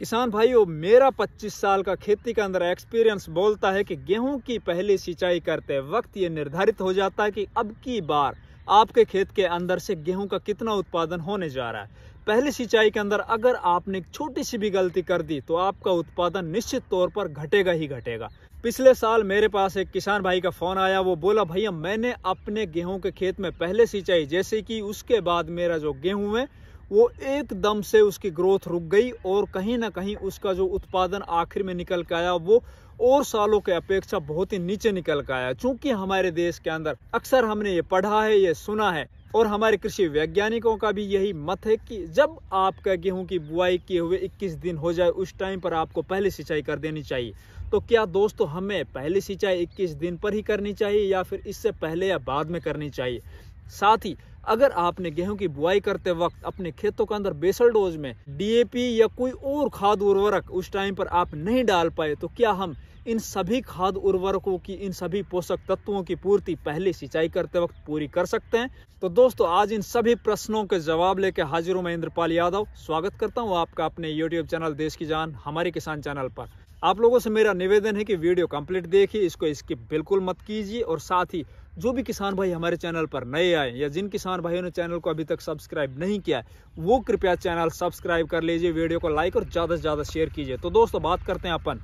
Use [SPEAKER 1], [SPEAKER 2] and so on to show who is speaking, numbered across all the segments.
[SPEAKER 1] किसान भाइयों मेरा 25 साल का खेती के अंदर एक्सपीरियंस बोलता है कि गेहूं की पहली सिंचाई करते वक्त ये निर्धारित हो जाता है कि अब की बार आपके खेत के अंदर से गेहूं का कितना उत्पादन होने जा रहा है पहली सिंचाई के अंदर अगर आपने छोटी सी भी गलती कर दी तो आपका उत्पादन निश्चित तौर पर घटेगा ही घटेगा पिछले साल मेरे पास एक किसान भाई का फ़ोन आया वो बोला भैया मैंने अपने गेहूं के खेत में पहले सिंचाई जैसे कि उसके बाद मेरा जो गेहूं है वो एकदम से उसकी ग्रोथ रुक गई और कहीं ना कहीं उसका जो उत्पादन आखिर में निकल के आया वो और सालों के अपेक्षा बहुत ही नीचे निकल के आया चूंकि हमारे देश के अंदर अक्सर हमने ये पढ़ा है ये सुना है और हमारे कृषि वैज्ञानिकों का भी यही मत है कि जब आपका गेहूं की बुआई किए हुए 21 दिन हो जाए उस टाइम पर आपको पहले सिंचाई कर देनी चाहिए तो क्या दोस्तों हमें पहले सिंचाई 21 दिन पर ही करनी चाहिए या फिर इससे पहले या बाद में करनी चाहिए साथ ही अगर आपने गेहूं की बुआई करते वक्त अपने खेतों के अंदर बेसल डोज में डीएपी या कोई और खाद उर्वरक उस टाइम पर आप नहीं डाल पाए तो क्या हम इन सभी खाद उर्वरकों की इन सभी पोषक तत्वों की पूर्ति पहले सिंचाई करते वक्त पूरी कर सकते हैं तो दोस्तों आज इन सभी प्रश्नों के जवाब लेकर हाजिर हूँ मैं इंद्रपाल यादव स्वागत करता हूँ आपका अपने यूट्यूब चैनल देश की जान हमारे किसान चैनल पर आप लोगों से मेरा निवेदन है कि वीडियो कंप्लीट देखिए इसको स्किप बिल्कुल मत कीजिए और साथ ही जो भी किसान भाई हमारे चैनल पर नए आए या जिन किसान भाइयों ने चैनल को अभी तक सब्सक्राइब नहीं किया है वो कृपया चैनल सब्सक्राइब कर लीजिए वीडियो को लाइक और ज़्यादा से ज़्यादा शेयर कीजिए तो दोस्तों बात करते हैं अपन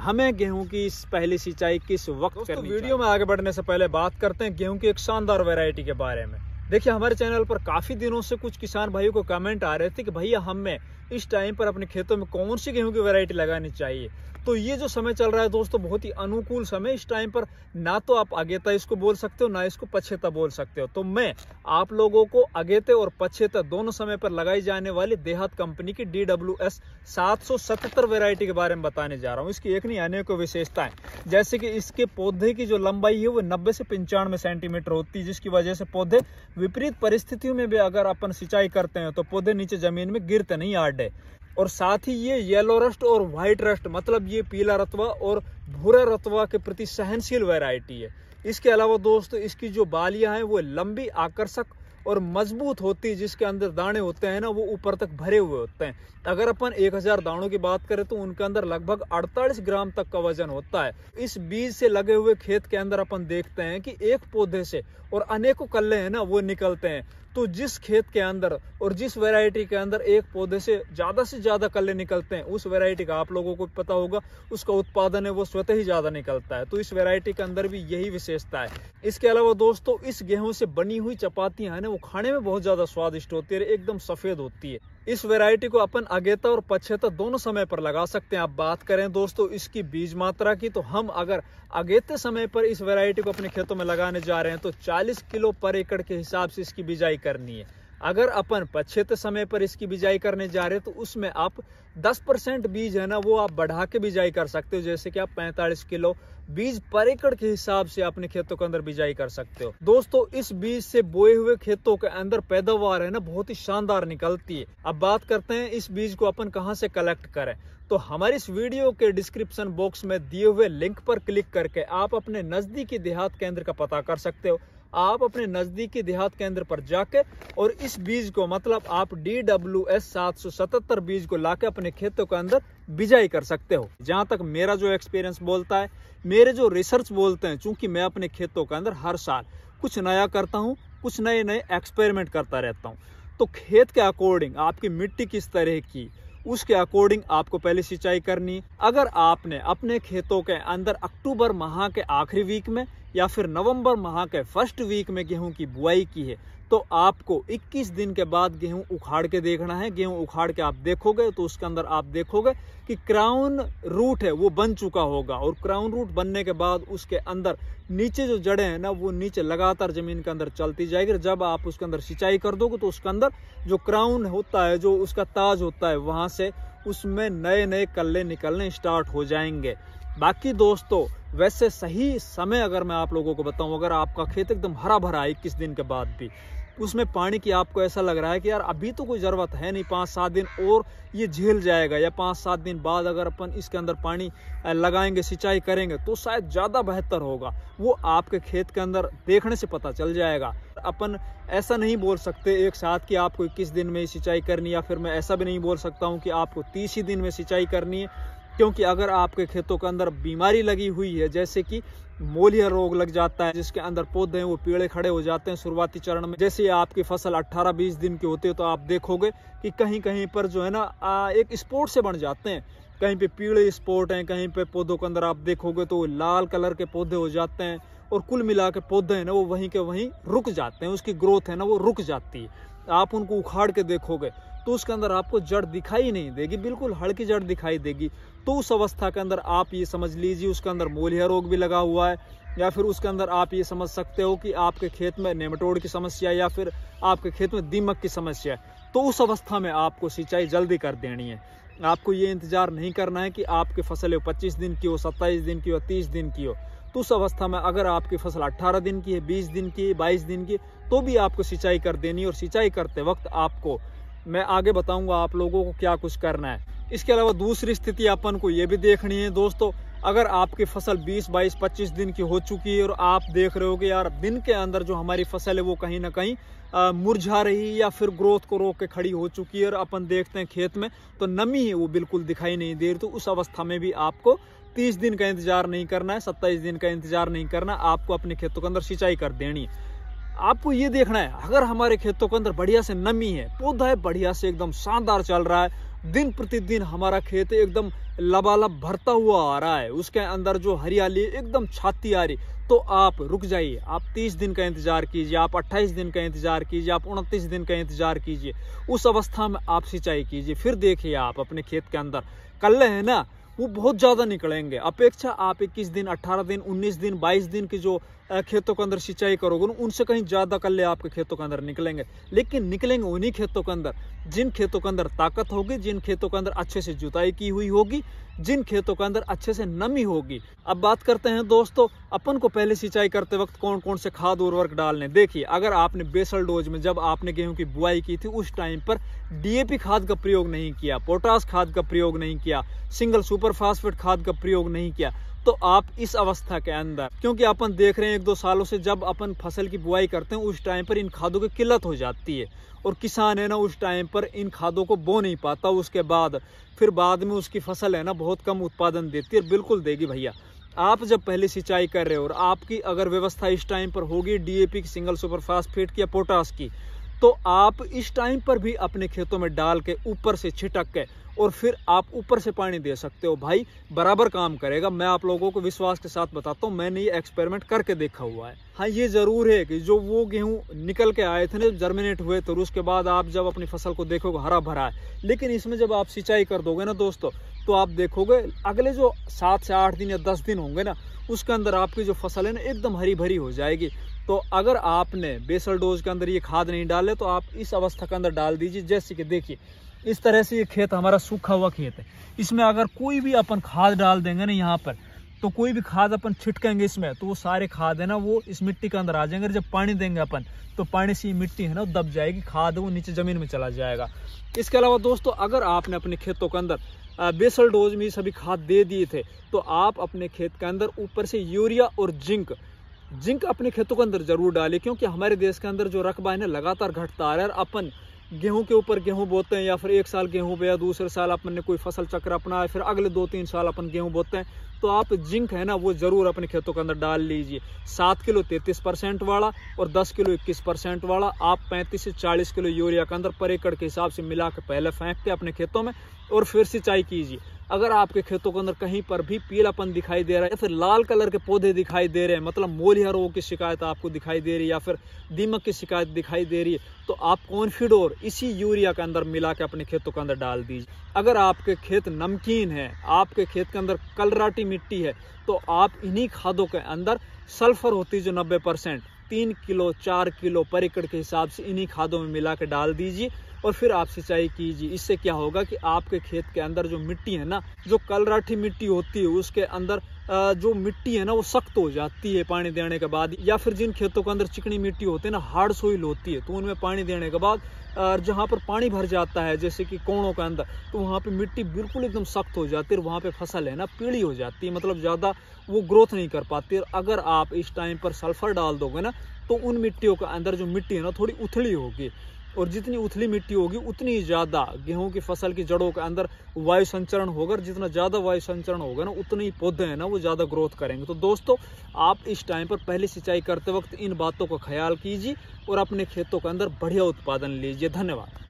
[SPEAKER 1] हमें गेहूं की इस पहली सिंचाई किस वक्त दोस्तों वीडियो में आगे बढ़ने से पहले बात करते हैं गेहूं की एक शानदार वैरायटी के बारे में देखिए हमारे चैनल पर काफ़ी दिनों से कुछ किसान भाइयों को कमेंट आ रहे थे कि भैया हमें इस टाइम पर अपने खेतों में कौन सी गेहूं की वैरायटी लगानी चाहिए तो ये जो समय चल रहा है दोस्तों बहुत ही अनुकूल समय इस टाइम पर ना तो आप अगेता इसको बोल सकते हो ना इसको पछेता बोल सकते हो तो मैं आप लोगों को अगेते और पछेता दोनों समय पर लगाई जाने वाली देहात कंपनी की डी डब्ल्यू एस सात सौ सतहत्तर वेरायटी के बारे में बताने जा रहा हूँ इसकी एक नहीं अनेकों विशेषताएं जैसे कि इसके पौधे की जो लंबाई है वो नब्बे से पंचानवे सेंटीमीटर होती है जिसकी वजह से पौधे विपरीत परिस्थितियों में भी अगर अपन सिंचाई करते हैं तो पौधे नीचे जमीन में गिरते नहीं आड़े और साथ ही ये येलो रस्ट और व्हाइट रस्ट मतलब ये पीला रतवा और भूरा रतवा के प्रति सहनशील वैरायटी है इसके अलावा दोस्तों इसकी जो बालियां हैं वो लंबी आकर्षक और मजबूत होती है जिसके अंदर दाने होते हैं ना वो ऊपर तक भरे हुए होते हैं अगर अपन 1000 दानों की बात करें तो उनके अंदर लगभग 48 ग्राम तक का वजन होता है इस बीज से लगे हुए खेत के अंदर अपन देखते हैं कि एक पौधे से और अनेकों कल्ले हैं ना वो निकलते हैं तो जिस खेत के अंदर और जिस वैरायटी के अंदर एक पौधे से ज़्यादा से ज़्यादा कल्ले निकलते हैं उस वैरायटी का आप लोगों को पता होगा उसका उत्पादन है वो स्वतः ही ज़्यादा निकलता है तो इस वैरायटी के अंदर भी यही विशेषता है इसके अलावा दोस्तों इस गेहूं से बनी हुई चपातियां है ना वो खाने में बहुत ज़्यादा स्वादिष्ट होती है एकदम सफ़ेद होती है इस वैरायटी को अपन अगेता और पछेता दोनों समय पर लगा सकते हैं आप बात करें दोस्तों इसकी बीज मात्रा की तो हम अगर अगेते समय पर इस वैरायटी को अपने खेतों में लगाने जा रहे हैं तो 40 किलो पर एकड़ के हिसाब से इसकी बिजाई करनी है अगर अपन पक्षित समय पर इसकी बिजाई करने जा रहे हैं तो उसमें आप 10 परसेंट बीज है ना वो आप बढ़ा के बिजाई कर सकते हो जैसे कि आप 45 किलो बीज पर एकड़ के हिसाब से अपने खेतों के अंदर बिजाई कर सकते हो दोस्तों इस बीज से बोए हुए खेतों के अंदर पैदावार है ना बहुत ही शानदार निकलती है अब बात करते हैं इस बीज को अपन कहाँ से कलेक्ट करें तो हमारे इस वीडियो के डिस्क्रिप्शन बॉक्स में दिए हुए लिंक पर क्लिक करके आप अपने नजदीकी देहात केंद्र का पता कर सकते हो आप अपने नज़दीकी देहात केंद्र पर जाके और इस बीज को मतलब आप डी डब्ल्यू एस सात सौ सतहत्तर बीज को लाके अपने खेतों के अंदर बिजाई कर सकते हो जहाँ तक मेरा जो एक्सपीरियंस बोलता है मेरे जो रिसर्च बोलते हैं चूंकि मैं अपने खेतों के अंदर हर साल कुछ नया करता हूँ कुछ नए नए एक्सपेरिमेंट करता रहता हूँ तो खेत के अकॉर्डिंग आपकी मिट्टी किस तरह की उसके अकॉर्डिंग आपको पहले सिंचाई करनी अगर आपने अपने खेतों के अंदर अक्टूबर माह के आखिरी वीक में या फिर नवंबर माह के फर्स्ट वीक में गेहूं की बुआई की है तो आपको 21 दिन के बाद गेहूं उखाड़ के देखना है गेहूं उखाड़ के आप देखोगे तो उसके अंदर आप देखोगे कि क्राउन रूट है वो बन चुका होगा और क्राउन रूट बनने के बाद उसके अंदर नीचे जो जड़ें हैं ना वो नीचे लगातार ज़मीन के अंदर चलती जाएगी जब आप उसके अंदर सिंचाई कर दोगे तो उसके अंदर जो क्राउन होता है जो उसका ताज होता है वहाँ से उसमें नए नए कल्ले निकलने स्टार्ट हो जाएंगे बाकी दोस्तों वैसे सही समय अगर मैं आप लोगों को बताऊं अगर आपका खेत एकदम हरा भरा है इक्कीस दिन के बाद भी उसमें पानी की आपको ऐसा लग रहा है कि यार अभी तो कोई ज़रूरत है नहीं पाँच सात दिन और ये झेल जाएगा या पाँच सात दिन बाद अगर अपन इसके अंदर पानी लगाएंगे सिंचाई करेंगे तो शायद ज़्यादा बेहतर होगा वो आपके खेत के अंदर देखने से पता चल जाएगा अपन ऐसा नहीं बोल सकते एक साथ कि आपको इक्कीस दिन में सिंचाई करनी या फिर मैं ऐसा भी नहीं बोल सकता हूँ कि आपको तीस ही दिन में सिंचाई करनी है क्योंकि अगर आपके खेतों के अंदर बीमारी लगी हुई है जैसे कि मोलिया रोग लग जाता है जिसके अंदर पौधे हैं वो पीड़े खड़े हो जाते हैं शुरुआती चरण में जैसे आपकी फसल 18-20 दिन की होती है तो आप देखोगे कि कहीं कहीं पर जो है ना एक स्पोर्ट से बन जाते हैं कहीं पे पीड़े स्पोर्ट हैं कहीं पे पौधों के अंदर आप देखोगे तो लाल कलर के पौधे हो जाते हैं और कुल मिला के पौधे हैं ना वो वहीं के वहीं रुक जाते हैं उसकी ग्रोथ है ना वो रुक जाती है आप उनको उखाड़ के देखोगे तो उसके अंदर आपको जड़ दिखाई नहीं देगी बिल्कुल हल्की जड़ दिखाई देगी तो उस अवस्था के अंदर आप ये समझ लीजिए उसके अंदर मोलिया रोग भी लगा हुआ है या फिर उसके अंदर आप ये समझ सकते हो कि आपके खेत में नेमटोड़ की समस्या या फिर आपके खेत में दीमक की समस्या है तो उस अवस्था में आपको सिंचाई जल्दी कर देनी है आपको ये इंतज़ार नहीं करना है कि आपकी फसल हो पच्चीस दिन की हो सत्ताईस दिन की हो तीस दिन की हो तो उस अवस्था में अगर आपकी फसल अट्ठारह दिन की है बीस दिन की बाईस दिन की तो भी आपको सिंचाई कर देनी और सिंचाई करते वक्त आपको मैं आगे बताऊंगा आप लोगों को क्या कुछ करना है इसके अलावा दूसरी स्थिति अपन को ये भी देखनी है दोस्तों अगर आपकी फसल 20, 22, 25 दिन की हो चुकी है और आप देख रहे हो कि यार दिन के अंदर जो हमारी फसल है वो कहीं ना कहीं मुरझा रही है या फिर ग्रोथ को रोक के खड़ी हो चुकी है और अपन देखते हैं खेत में तो नमी है वो बिल्कुल दिखाई नहीं दे रही तो उस अवस्था में भी आपको तीस दिन का इंतजार नहीं करना है सत्ताईस दिन का इंतजार नहीं करना आपको अपने खेतों के अंदर सिंचाई कर देनी है आपको ये देखना है अगर हमारे खेतों के अंदर बढ़िया से नमी है पौधा है बढ़िया से एकदम शानदार चल रहा है दिन प्रतिदिन हमारा खेत एकदम लबालब भरता हुआ आ रहा है उसके अंदर जो हरियाली एकदम छाती आ रही तो आप रुक जाइए आप 30 दिन का इंतज़ार कीजिए आप 28 दिन का इंतज़ार कीजिए आप उनतीस दिन का इंतज़ार कीजिए उस अवस्था में आप सिंचाई कीजिए फिर देखिए आप अपने खेत के अंदर कल है ना वो बहुत ज़्यादा निकलेंगे अपेक्षा आप 21 दिन 18 दिन 19 दिन 22 दिन की जो खेतों के अंदर सिंचाई करोगे उनसे कहीं ज़्यादा कल्ले आपके खेतों के अंदर निकलेंगे लेकिन निकलेंगे उन्हीं खेतों के अंदर जिन खेतों के अंदर ताकत होगी जिन खेतों के अंदर अच्छे से जुताई की हुई होगी जिन खेतों के अंदर अच्छे से नमी होगी अब बात करते हैं दोस्तों अपन को पहले सिंचाई करते वक्त कौन कौन से खाद उर्वरक डालने देखिए अगर आपने बेसल डोज में जब आपने गेहूं की बुआई की थी उस टाइम पर डीएपी खाद का प्रयोग नहीं किया पोटास खाद का प्रयोग नहीं किया सिंगल सुपर फास्फेट खाद का प्रयोग नहीं किया तो आप इस अवस्था के अंदर क्योंकि अपन देख रहे हैं एक दो सालों से जब अपन फसल की बुआई करते हैं उस टाइम पर इन खादों की किल्लत हो जाती है और किसान है ना उस टाइम पर इन खादों को बो नहीं पाता उसके बाद फिर बाद में उसकी फसल है ना बहुत कम उत्पादन देती है बिल्कुल देगी भैया आप जब पहले सिंचाई कर रहे हो और आपकी अगर व्यवस्था इस टाइम पर होगी डीएपी की सिंगल सुपरफास्ट फेट की या पोटास की तो आप इस टाइम पर भी अपने खेतों में डाल के ऊपर से छिटक के और फिर आप ऊपर से पानी दे सकते हो भाई बराबर काम करेगा मैं आप लोगों को विश्वास के साथ बताता हूँ मैंने ये एक्सपेरिमेंट करके देखा हुआ है हाँ ये ज़रूर है कि जो वो गेहूँ निकल के आए थे ना जर्मिनेट हुए तो उसके बाद आप जब अपनी फसल को देखोगे हरा भरा है लेकिन इसमें जब आप सिंचाई कर दोगे ना दोस्तों तो आप देखोगे अगले जो सात से आठ दिन या दस दिन होंगे ना उसके अंदर आपकी जो फसल है ना एकदम हरी भरी हो जाएगी तो अगर आपने बेसल डोज के अंदर ये खाद नहीं डाले तो आप इस अवस्था के अंदर डाल दीजिए जैसे कि देखिए इस तरह से ये खेत हमारा सूखा हुआ खेत है इसमें अगर कोई भी अपन खाद डाल देंगे ना यहाँ पर तो कोई भी खाद अपन छिटकेंगे इसमें तो वो सारे खाद है ना वो इस मिट्टी के अंदर आ जाएंगे जब पानी देंगे अपन तो पानी से ये मिट्टी है ना दब जाएगी खाद वो नीचे ज़मीन में चला जाएगा इसके अलावा दोस्तों अगर आपने अपने खेतों के अंदर बेसल डोज में सभी खाद दे दिए थे तो आप अपने खेत के अंदर ऊपर से यूरिया और जिंक जिंक अपने खेतों के अंदर जरूर डालें क्योंकि हमारे देश के अंदर जो रकबा है ना लगातार घटता रहा है और अपन गेहूं के ऊपर गेहूं बोते हैं या फिर एक साल गेहूं बोया दूसरे साल अपन ने कोई फसल चक्र अपनाया फिर अगले दो तीन साल अपन गेहूं बोते हैं तो आप जिंक है ना वो ज़रूर अपने खेतों के अंदर डाल लीजिए सात किलो तैतीस परसेंट वाला और दस किलो इक्कीस परसेंट वाला आप पैंतीस से चालीस किलो यूरिया के अंदर पर एकड़ के हिसाब से मिला के पहले फेंकते अपने खेतों में और फिर सिंचाई कीजिए अगर आपके खेतों के अंदर कहीं पर भी पीलापन दिखाई दे रहा है या फिर लाल कलर के पौधे दिखाई दे रहे हैं मतलब मोलिया रोग की शिकायत आपको दिखाई दे रही है या फिर दीमक की शिकायत दिखाई दे रही है तो आप कॉन्फिडोर इसी यूरिया के अंदर मिला के अपने खेतों के अंदर डाल दीजिए अगर आपके खेत नमकीन है आपके खेत के अंदर कलराटी मिट्टी है तो आप इन्हीं खादों के अंदर सल्फर होती है जो नब्बे परसेंट तीन किलो चार किलो पर एकड़ के हिसाब से इन्हीं खादों में मिला के डाल दीजिए और फिर आप सिंचाई कीजिए इससे क्या होगा कि आपके खेत के अंदर जो मिट्टी है ना जो कलराठी मिट्टी होती है उसके अंदर जो मिट्टी है ना वो सख्त हो जाती है पानी देने के बाद या फिर जिन खेतों के अंदर चिकनी मिट्टी होती है ना हार्ड सोइल होती है तो उनमें पानी देने के बाद जहाँ पर पानी भर जाता है जैसे कि कोणों के अंदर तो वहाँ पे मिट्टी बिल्कुल एकदम सख्त हो जाती है वहाँ पे फसल है ना पीली हो जाती है मतलब ज़्यादा वो ग्रोथ नहीं कर पाती और अगर आप इस टाइम पर सल्फ़र डाल दोगे ना तो उन मिट्टियों के अंदर जो मिट्टी है ना थोड़ी उथली होगी और जितनी उथली मिट्टी होगी उतनी ज़्यादा गेहूं की फसल की जड़ों के अंदर वायु संचरण होगा और जितना ज़्यादा वायु संचरण होगा ना उतने ही पौधे हैं ना वो ज़्यादा ग्रोथ करेंगे तो दोस्तों आप इस टाइम पर पहले सिंचाई करते वक्त इन बातों का ख्याल कीजिए और अपने खेतों के अंदर बढ़िया उत्पादन लीजिए धन्यवाद